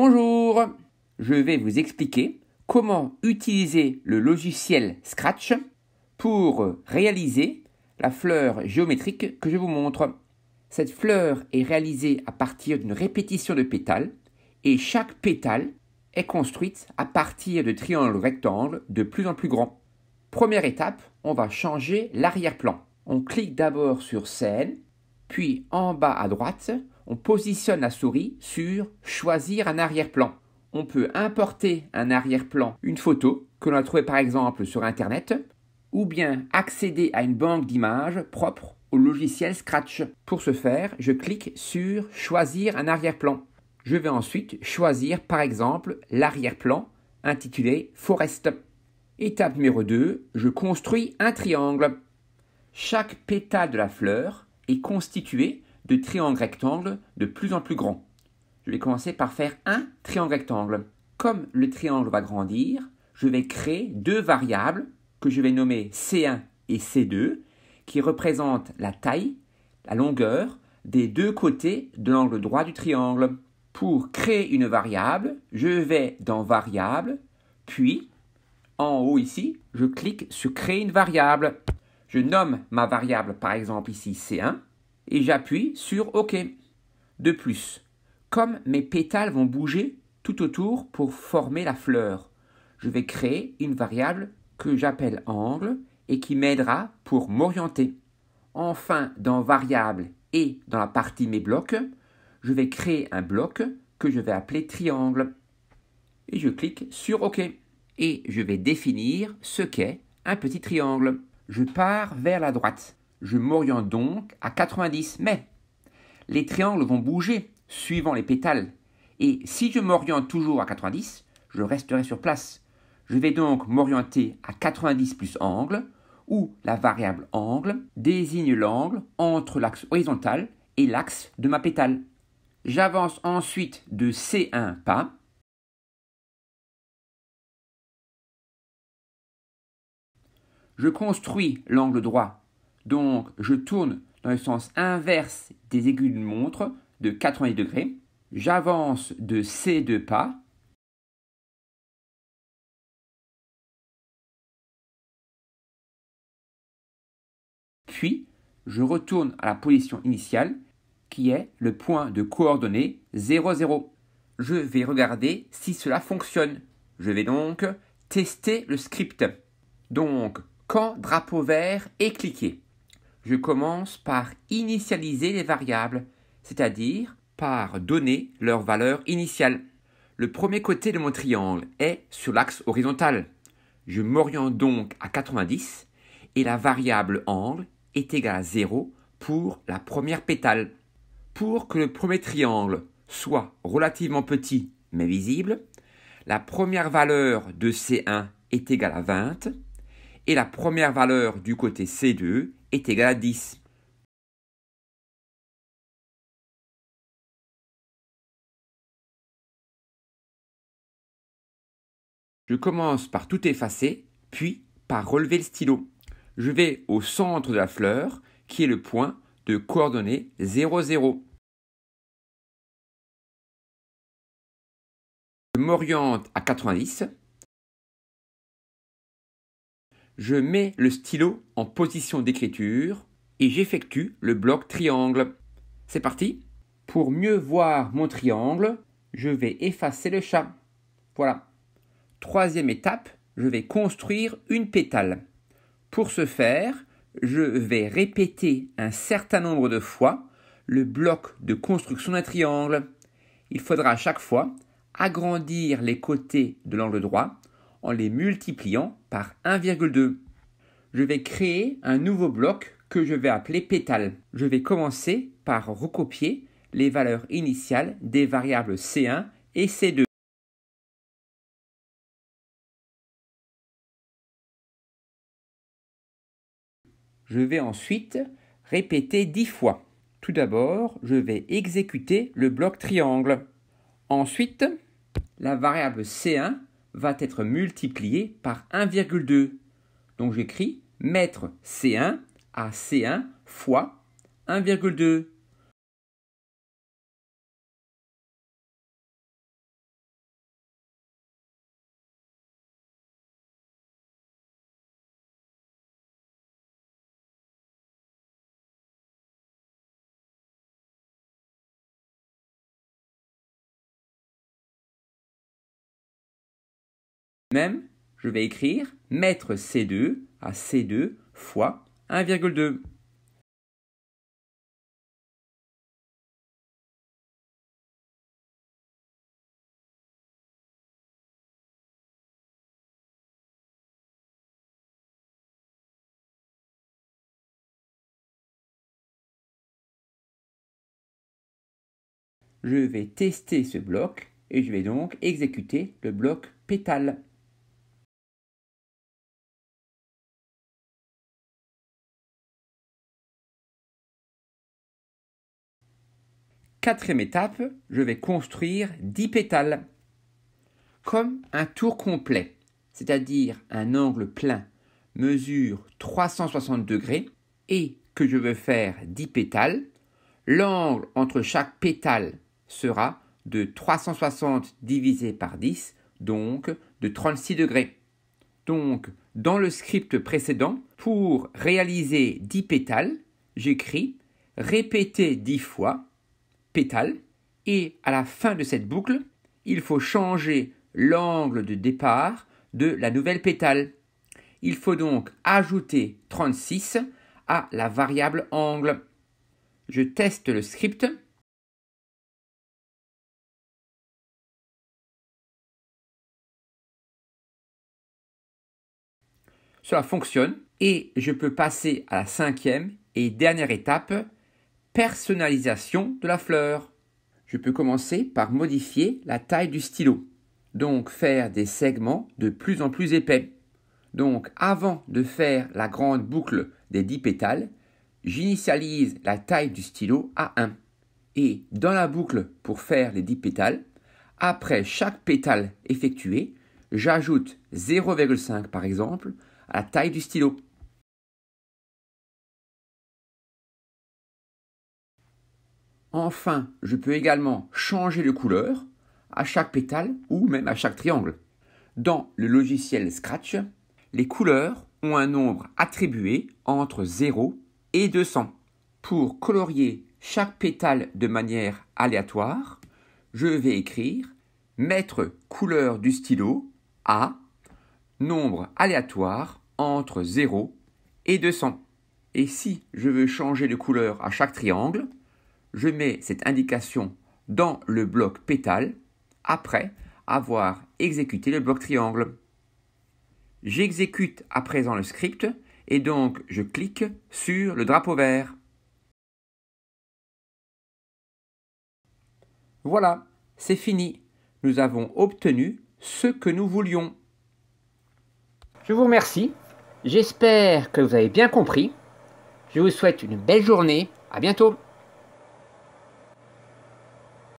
Bonjour Je vais vous expliquer comment utiliser le logiciel Scratch pour réaliser la fleur géométrique que je vous montre. Cette fleur est réalisée à partir d'une répétition de pétales et chaque pétale est construite à partir de triangles rectangles de plus en plus grands. Première étape, on va changer l'arrière-plan. On clique d'abord sur scène, puis en bas à droite, on positionne la souris sur Choisir un arrière-plan. On peut importer un arrière-plan, une photo que l'on a trouvée par exemple sur Internet, ou bien accéder à une banque d'images propre au logiciel Scratch. Pour ce faire, je clique sur Choisir un arrière-plan. Je vais ensuite choisir par exemple l'arrière-plan intitulé Forest. Étape numéro 2, je construis un triangle. Chaque pétale de la fleur est constitué de triangles rectangles de plus en plus grands. Je vais commencer par faire un triangle rectangle. Comme le triangle va grandir, je vais créer deux variables que je vais nommer C1 et C2 qui représentent la taille, la longueur des deux côtés de l'angle droit du triangle. Pour créer une variable, je vais dans variable, puis en haut ici, je clique sur créer une variable. Je nomme ma variable par exemple ici C1 et j'appuie sur OK. De plus, comme mes pétales vont bouger tout autour pour former la fleur, je vais créer une variable que j'appelle angle et qui m'aidera pour m'orienter. Enfin, dans variable et dans la partie mes blocs, je vais créer un bloc que je vais appeler triangle. Et je clique sur OK. Et je vais définir ce qu'est un petit triangle. Je pars vers la droite. Je m'oriente donc à 90 mais les triangles vont bouger suivant les pétales. Et si je m'oriente toujours à 90, je resterai sur place. Je vais donc m'orienter à 90 plus angle, où la variable angle désigne l'angle entre l'axe horizontal et l'axe de ma pétale. J'avance ensuite de C1 pas je construis l'angle droit donc je tourne dans le sens inverse des aiguilles d'une montre de 90 degrés. J'avance de ces deux pas. Puis je retourne à la position initiale qui est le point de coordonnée 0,0. Je vais regarder si cela fonctionne. Je vais donc tester le script. Donc, quand drapeau vert est cliqué je commence par initialiser les variables, c'est-à-dire par donner leur valeur initiale. Le premier côté de mon triangle est sur l'axe horizontal. Je m'oriente donc à 90 et la variable angle est égale à 0 pour la première pétale. Pour que le premier triangle soit relativement petit mais visible, la première valeur de C1 est égale à 20 et la première valeur du côté C2 est égal à 10. Je commence par tout effacer, puis par relever le stylo. Je vais au centre de la fleur, qui est le point de coordonnées 0, 0. Je m'oriente à 90 je mets le stylo en position d'écriture et j'effectue le bloc triangle. C'est parti Pour mieux voir mon triangle, je vais effacer le chat. Voilà. Troisième étape, je vais construire une pétale. Pour ce faire, je vais répéter un certain nombre de fois le bloc de construction d'un triangle. Il faudra à chaque fois agrandir les côtés de l'angle droit en les multipliant par 1,2. Je vais créer un nouveau bloc que je vais appeler pétale. Je vais commencer par recopier les valeurs initiales des variables C1 et C2. Je vais ensuite répéter 10 fois. Tout d'abord, je vais exécuter le bloc triangle. Ensuite, la variable C1 va être multiplié par 1,2. Donc j'écris mettre C1 à C1 fois 1,2. Même, je vais écrire mettre C2 à C2 fois 1,2. Je vais tester ce bloc et je vais donc exécuter le bloc pétale. Quatrième étape, je vais construire 10 pétales comme un tour complet, c'est-à-dire un angle plein mesure 360 degrés et que je veux faire 10 pétales, l'angle entre chaque pétale sera de 360 divisé par 10, donc de 36 degrés. Donc, dans le script précédent, pour réaliser 10 pétales, j'écris répéter 10 fois pétale et à la fin de cette boucle, il faut changer l'angle de départ de la nouvelle pétale. Il faut donc ajouter 36 à la variable angle. Je teste le script. Cela fonctionne et je peux passer à la cinquième et dernière étape personnalisation de la fleur. Je peux commencer par modifier la taille du stylo, donc faire des segments de plus en plus épais. Donc avant de faire la grande boucle des 10 pétales, j'initialise la taille du stylo à 1. Et dans la boucle pour faire les 10 pétales, après chaque pétale effectué, j'ajoute 0,5 par exemple à la taille du stylo. Enfin, je peux également changer de couleur à chaque pétale ou même à chaque triangle. Dans le logiciel Scratch, les couleurs ont un nombre attribué entre 0 et 200. Pour colorier chaque pétale de manière aléatoire, je vais écrire mettre couleur du stylo à nombre aléatoire entre 0 et 200. Et si je veux changer de couleur à chaque triangle, je mets cette indication dans le bloc pétale après avoir exécuté le bloc triangle. J'exécute à présent le script et donc je clique sur le drapeau vert. Voilà, c'est fini. Nous avons obtenu ce que nous voulions. Je vous remercie. J'espère que vous avez bien compris. Je vous souhaite une belle journée. À bientôt.